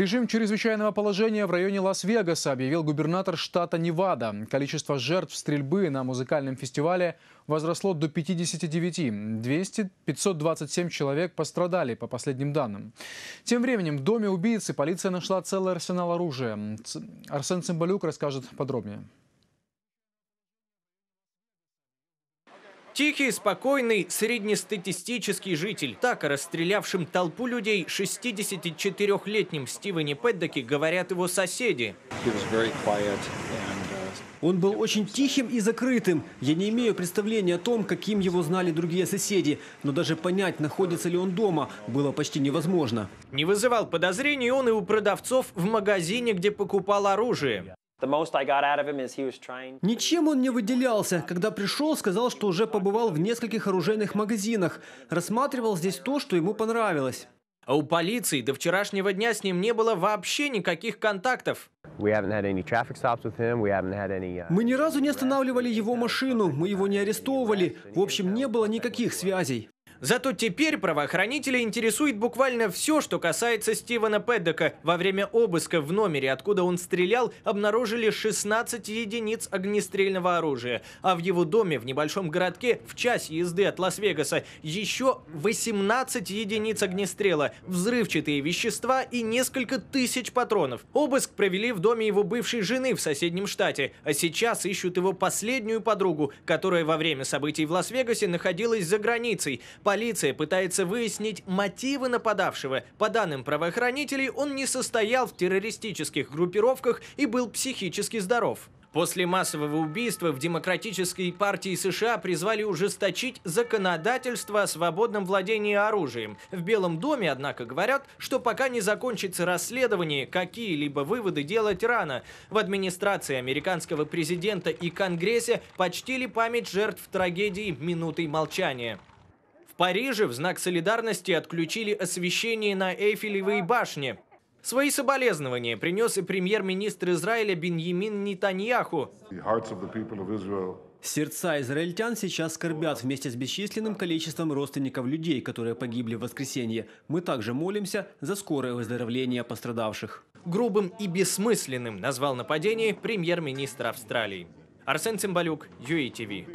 Режим чрезвычайного положения в районе Лас-Вегаса объявил губернатор штата Невада. Количество жертв стрельбы на музыкальном фестивале возросло до 59. 200, 527 человек пострадали, по последним данным. Тем временем в доме убийцы полиция нашла целый арсенал оружия. Арсен Цымбалюк расскажет подробнее. Тихий, спокойный, среднестатистический житель. Так расстрелявшим толпу людей 64-летнем Стивене Пэддоке говорят его соседи. Uh, он был очень тихим и закрытым. Я не имею представления о том, каким его знали другие соседи, но даже понять, находится ли он дома, было почти невозможно. Не вызывал подозрений он и у продавцов в магазине, где покупал оружие. Ничем он не выделялся. Когда пришел, сказал, что уже побывал в нескольких оружейных магазинах, рассматривал здесь то, что ему понравилось. А у полиции до вчерашнего дня с ним не было вообще никаких контактов. Мы ни разу не останавливали его машину, мы его не арестовывали. В общем, не было никаких связей. Зато теперь правоохранители интересует буквально все, что касается Стивена Педдека. Во время обыска в номере, откуда он стрелял, обнаружили 16 единиц огнестрельного оружия. А в его доме в небольшом городке в час езды от Лас-Вегаса еще 18 единиц огнестрела, взрывчатые вещества и несколько тысяч патронов. Обыск провели в доме его бывшей жены в соседнем штате, а сейчас ищут его последнюю подругу, которая во время событий в Лас-Вегасе находилась за границей полиция пытается выяснить мотивы нападавшего. По данным правоохранителей, он не состоял в террористических группировках и был психически здоров. После массового убийства в Демократической партии США призвали ужесточить законодательство о свободном владении оружием. В Белом доме, однако, говорят, что пока не закончится расследование, какие-либо выводы делать рано. В администрации американского президента и Конгрессе почтили память жертв трагедии минутой молчания. Париже в знак солидарности отключили освещение на Эйфелевой а. башне. Свои соболезнования принес и премьер-министр Израиля Беньямин Нетаньяху. Сердца израильтян сейчас скорбят вместе с бесчисленным количеством родственников людей, которые погибли в воскресенье. Мы также молимся за скорое выздоровление пострадавших. Грубым и бессмысленным назвал нападение премьер-министр Австралии. Арсен Цимбалюк, UATV.